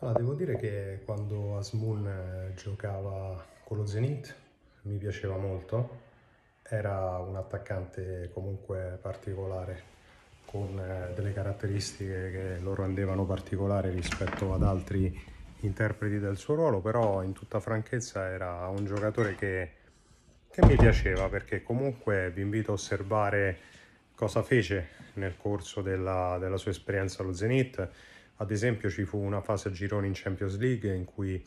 Allora, devo dire che quando Asmoon eh, giocava con lo Zenit mi piaceva molto, era un attaccante comunque particolare, con eh, delle caratteristiche che lo rendevano particolare rispetto ad altri interpreti del suo ruolo, però in tutta franchezza era un giocatore che, che mi piaceva perché comunque vi invito a osservare cosa fece nel corso della, della sua esperienza allo Zenit. Ad esempio ci fu una fase a gironi in Champions League in cui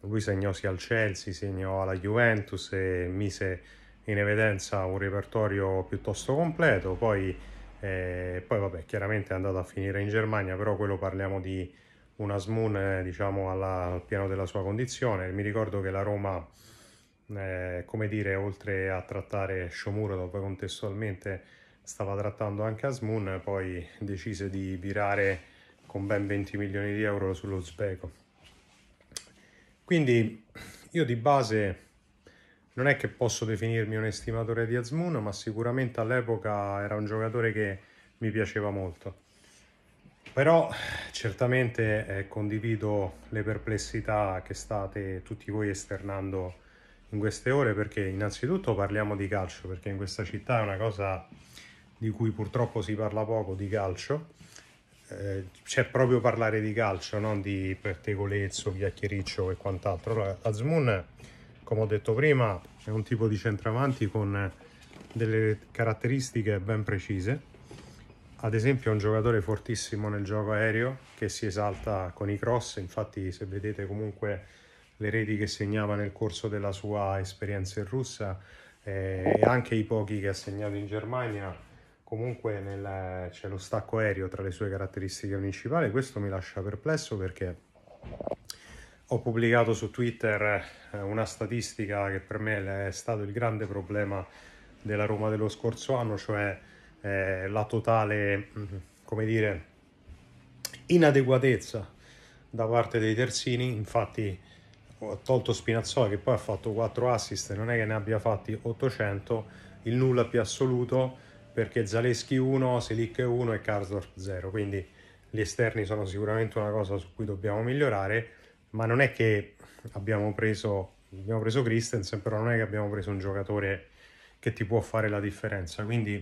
lui segnò sia al Chelsea, segnò alla Juventus e mise in evidenza un repertorio piuttosto completo. Poi, eh, poi vabbè, chiaramente è andato a finire in Germania, però quello parliamo di una Asmoon eh, diciamo alla, al piano della sua condizione. Mi ricordo che la Roma, eh, come dire, oltre a trattare Shomuro poi contestualmente stava trattando anche Asmoon, poi decise di virare con ben 20 milioni di euro sullo speco. Quindi io di base non è che posso definirmi un estimatore di Azmoon, ma sicuramente all'epoca era un giocatore che mi piaceva molto. Però certamente eh, condivido le perplessità che state tutti voi esternando in queste ore perché innanzitutto parliamo di calcio, perché in questa città è una cosa di cui purtroppo si parla poco di calcio eh, c'è proprio parlare di calcio, non di pettegolezzo, chiacchiericcio e quant'altro. Allora, Azmoun, come ho detto prima, è un tipo di centravanti con delle caratteristiche ben precise. Ad esempio è un giocatore fortissimo nel gioco aereo che si esalta con i cross, infatti se vedete comunque le reti che segnava nel corso della sua esperienza in Russia eh, e anche i pochi che ha segnato in Germania comunque nel, c'è lo stacco aereo tra le sue caratteristiche principali. Questo mi lascia perplesso perché ho pubblicato su Twitter eh, una statistica che per me è stato il grande problema della Roma dello scorso anno, cioè eh, la totale, mm, come dire, inadeguatezza da parte dei terzini. Infatti ho tolto Spinazzola che poi ha fatto 4 assist, non è che ne abbia fatti 800, il nulla più assoluto perché Zaleschi 1, Selic 1 e Karsdorp 0, quindi gli esterni sono sicuramente una cosa su cui dobbiamo migliorare, ma non è che abbiamo preso, abbiamo preso Christensen, però non è che abbiamo preso un giocatore che ti può fare la differenza, quindi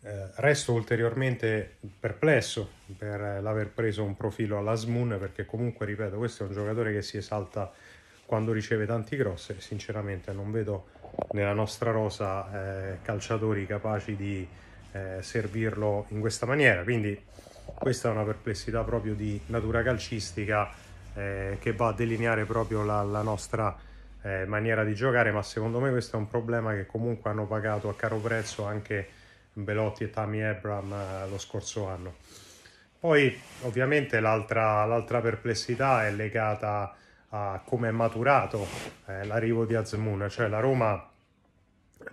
eh, resto ulteriormente perplesso per l'aver preso un profilo alla Smoon, perché comunque, ripeto, questo è un giocatore che si esalta quando riceve tanti cross e sinceramente non vedo nella nostra rosa eh, calciatori capaci di eh, servirlo in questa maniera. Quindi questa è una perplessità proprio di natura calcistica eh, che va a delineare proprio la, la nostra eh, maniera di giocare, ma secondo me questo è un problema che comunque hanno pagato a caro prezzo anche Belotti e Tammy Abram eh, lo scorso anno. Poi ovviamente l'altra, l'altra perplessità è legata a a come è maturato eh, l'arrivo di Azmoun, cioè la Roma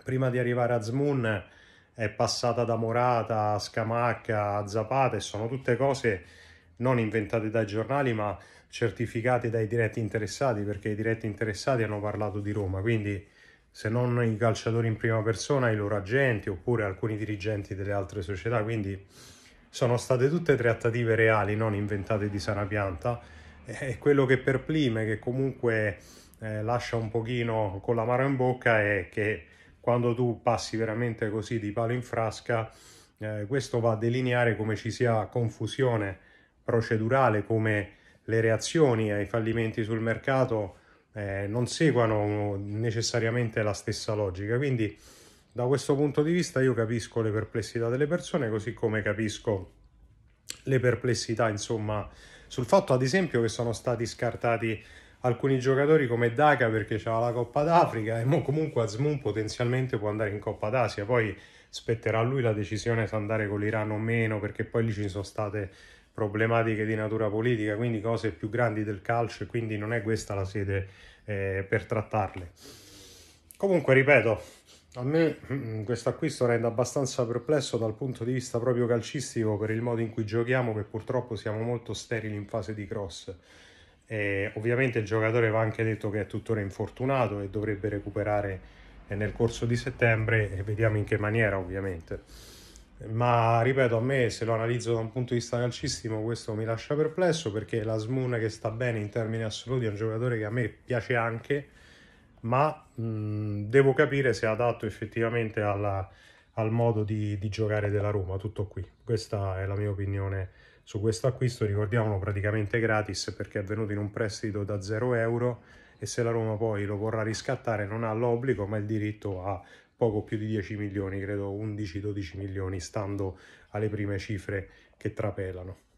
prima di arrivare a Azmoun è passata da Morata a Scamacca a Zapata e sono tutte cose non inventate dai giornali ma certificate dai diretti interessati perché i diretti interessati hanno parlato di Roma quindi se non i calciatori in prima persona i loro agenti oppure alcuni dirigenti delle altre società quindi sono state tutte trattative reali non inventate di sana pianta è quello che perplime, che comunque eh, lascia un pochino con l'amaro in bocca, è che quando tu passi veramente così di palo in frasca, eh, questo va a delineare come ci sia confusione procedurale, come le reazioni ai fallimenti sul mercato eh, non seguano necessariamente la stessa logica. Quindi da questo punto di vista io capisco le perplessità delle persone, così come capisco le perplessità, insomma, sul fatto ad esempio che sono stati scartati alcuni giocatori come Daga perché c'era la Coppa d'Africa e comunque Azmoun potenzialmente può andare in Coppa d'Asia, poi spetterà a lui la decisione se andare con l'Iran o meno perché poi lì ci sono state problematiche di natura politica, quindi cose più grandi del calcio e quindi non è questa la sede eh, per trattarle. Comunque, ripeto, a me mm, questo acquisto rende abbastanza perplesso dal punto di vista proprio calcistico per il modo in cui giochiamo, che purtroppo siamo molto sterili in fase di cross. E ovviamente il giocatore va anche detto che è tuttora infortunato e dovrebbe recuperare eh, nel corso di settembre e vediamo in che maniera ovviamente. Ma ripeto, a me se lo analizzo da un punto di vista calcistico questo mi lascia perplesso perché la Smoon che sta bene in termini assoluti è un giocatore che a me piace anche ma mh, mm, devo capire se è adatto effettivamente alla, al modo di, di, giocare della Roma, tutto qui. Questa è la mia opinione su questo acquisto, ricordiamolo praticamente gratis perché è venuto in un prestito da 0 euro e se la Roma poi lo vorrà riscattare non ha l'obbligo ma il diritto a poco più di 10 milioni, credo 11-12 milioni, stando alle prime cifre che trapelano.